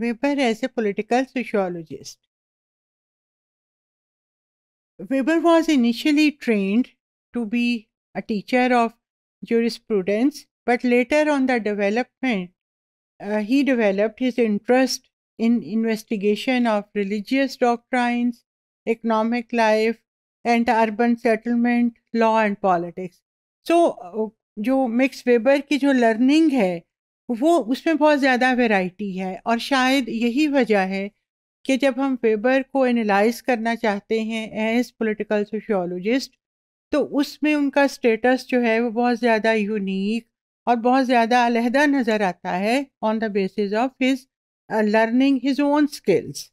Weber as a political sociologist. Weber was initially trained to be a teacher of jurisprudence, but later on the development, uh, he developed his interest in investigation of religious doctrines, economic life, and urban settlement, law and politics. So, uh, जो mix Weber की जो learning है वो उसमें बहुत ज़्यादा variety है और शायद यही वजह है कि जब हम वेबर को एनालाइज करना चाहते हैं एज पॉलिटिकल सोशियोलॉजिस्ट तो उसमें उनका स्टेटस जो है वो बहुत ज़्यादा यूनिक और बहुत ज़्यादा अलहदा नज़र आता है on the basis of his learning his own skills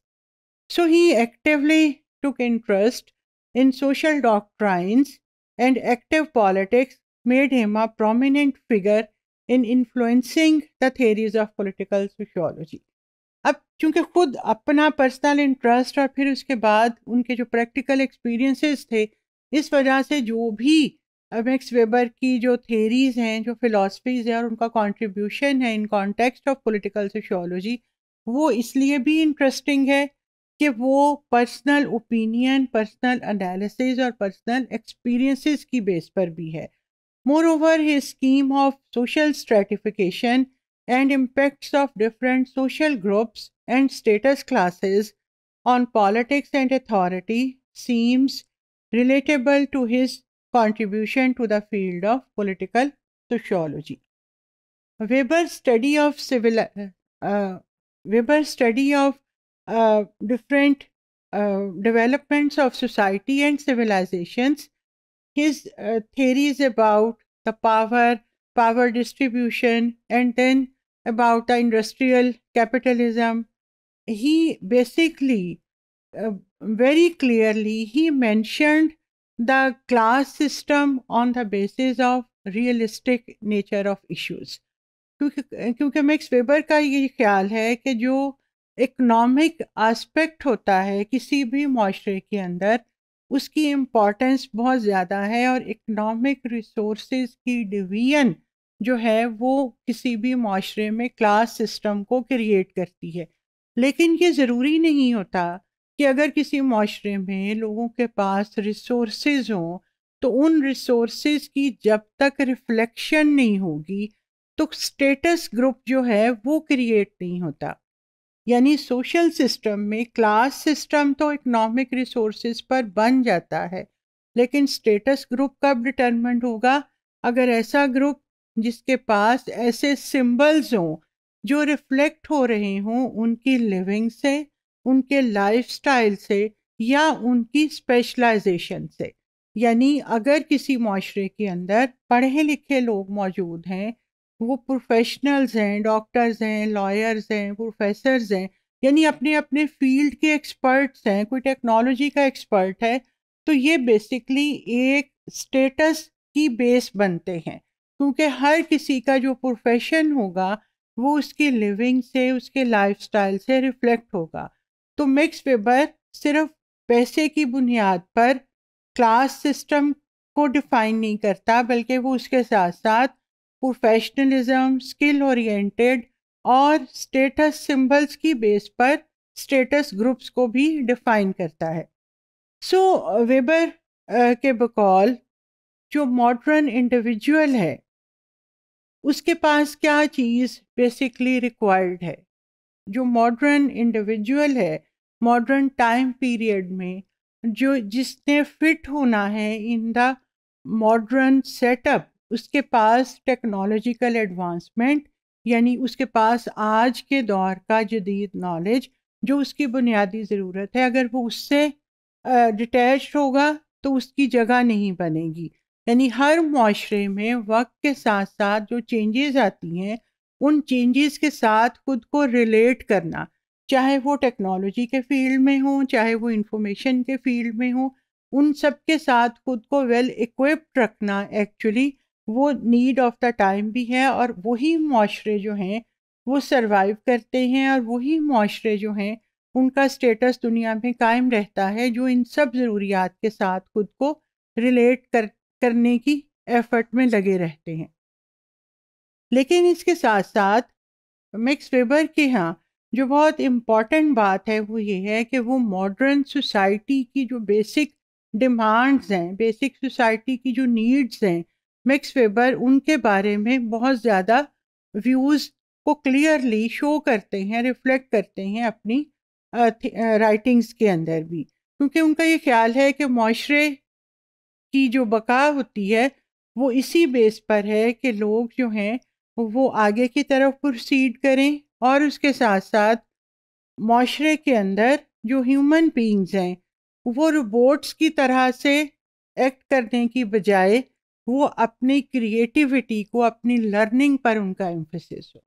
so he actively took interest in social doctrines and active politics made him a prominent figure in influencing the theories of political sociology अब चूंकि खुद अपना personal interest और फिर उसके बाद उनके जो प्रैक्टिकल एक्सपीरियंसेस थे इस वजह से जो भी मैक्स वेबर की जो थेरीज हैं जो फ़िलासफीज़ हैं और उनका कॉन्ट्रीब्यूशन है in context of political sociology वो इसलिए भी इंटरेस्टिंग है कि वो पर्सनल ओपिनियन पर्सनल अनालिस और पर्सनल एक्सपीरियंसिस की बेस पर भी है Moreover, his scheme of social stratification and impacts of different social groups and status classes on politics and authority seems relatable to his contribution to the field of political sociology. Weber's study of civil uh, uh Weber's study of uh, different uh, developments of society and civilizations his uh, theories about the power, power distribution, and then about the industrial capitalism. He basically, uh, very clearly, he mentioned the class system on the basis of realistic nature of issues. क्योंकि क्योंकि max weber का ये ख्याल है कि जो economic aspect होता है किसी भी माशरे के अंदर उसकी इम्पॉर्टेंस बहुत ज़्यादा है और इकनॉमिक रिसोर्स की डिवीजन जो है वो किसी भी माशरे में क्लास सिस्टम को क्रिएट करती है लेकिन ये ज़रूरी नहीं होता कि अगर किसी माशरे में लोगों के पास रिसोर्स हों तो उन रिसोर्स की जब तक रिफ्लेक्शन नहीं होगी तो स्टेटस ग्रुप जो है वो क्रिएट नहीं होता यानी सोशल सिस्टम में क्लास सिस्टम तो इकोनॉमिक रिसोर्सेज पर बन जाता है लेकिन स्टेटस ग्रुप कब डिटर्मेंट होगा अगर ऐसा ग्रुप जिसके पास ऐसे सिंबल्स हों जो रिफ्लेक्ट हो रहे हों उनकी लिविंग से उनके लाइफस्टाइल से या उनकी स्पेशलाइजेशन से यानी अगर किसी माशरे के अंदर पढ़े लिखे लोग मौजूद हैं वो प्रोफेशनल्स हैं डॉक्टर्स हैं लॉयर्स हैं प्रोफेसर्स हैं यानी अपने अपने फील्ड के एक्सपर्ट्स हैं कोई टेक्नोलॉजी का एक्सपर्ट है तो ये बेसिकली एक स्टेटस की बेस बनते हैं क्योंकि हर किसी का जो प्रोफेशन होगा वो उसकी लिविंग से उसके लाइफस्टाइल से रिफ्लेक्ट होगा तो मिक्स वेबर सिर्फ पैसे की बुनियाद पर क्लास सिस्टम को डिफाइन नहीं करता बल्कि वो उसके साथ साथ प्रोफेशनलिज्म स्किल ओरिएंटेड और स्टेटस सिंबल्स की बेस पर स्टेटस ग्रुप्स को भी डिफाइन करता है सो so, वेबर uh, के बकौल जो मॉडर्न इंडिविजुअल है उसके पास क्या चीज़ बेसिकली रिक्वायर्ड है जो मॉडर्न इंडिविजुअल है मॉडर्न टाइम पीरियड में जो जिसने फिट होना है इन द मॉडर्न सेटअप उसके पास टेक्नोलॉजिकल एडवांसमेंट यानी उसके पास आज के दौर का जदीद नॉलेज जो उसकी बुनियादी ज़रूरत है अगर वो उससे डिटैच होगा तो उसकी जगह नहीं बनेगी यानी हर माशरे में वक्त के साथ साथ जो चेंजेस आती हैं उन चेंजेस के साथ खुद को रिलेट करना चाहे वो टेक्नोलॉजी के फील्ड में हो चाहे वो इंफॉर्मेशन के फील्ड में हो उन सब के साथ खुद को वेल इक्विप्ड रखना एक्चुअली वो नीड ऑफ द टाइम भी है और वही माशरे जो हैं वो सरवाइव करते हैं और वही माशरे जो हैं उनका स्टेटस दुनिया में कायम रहता है जो इन सब ज़रूरियात के साथ खुद को रिलेट कर करने की एफर्ट में लगे रहते हैं लेकिन इसके साथ साथ मैक्स वेबर के यहाँ जो बहुत इम्पॉर्टेंट बात है वो ये है कि वो मॉडर्न सोसाइटी की जो बेसिक डिमांड्स हैं बेसिक सोसाइटी की जो नीड्स हैं मिक्स वेबर उनके बारे में बहुत ज़्यादा व्यूज़ को क्लियरली शो करते हैं रिफ्लेक्ट करते हैं अपनी राइटिंग्स के अंदर भी क्योंकि उनका ये ख्याल है कि माशरे की जो बका होती है वो इसी बेस पर है कि लोग जो हैं वो आगे की तरफ प्रोसीड करें और उसके साथ साथ माशरे के अंदर जो ह्यूमन बींग्स हैं वो रोबोट्स की तरह से एक्ट करने की बजाय वो अपनी क्रिएटिविटी को अपनी लर्निंग पर उनका एम्फोसिस हो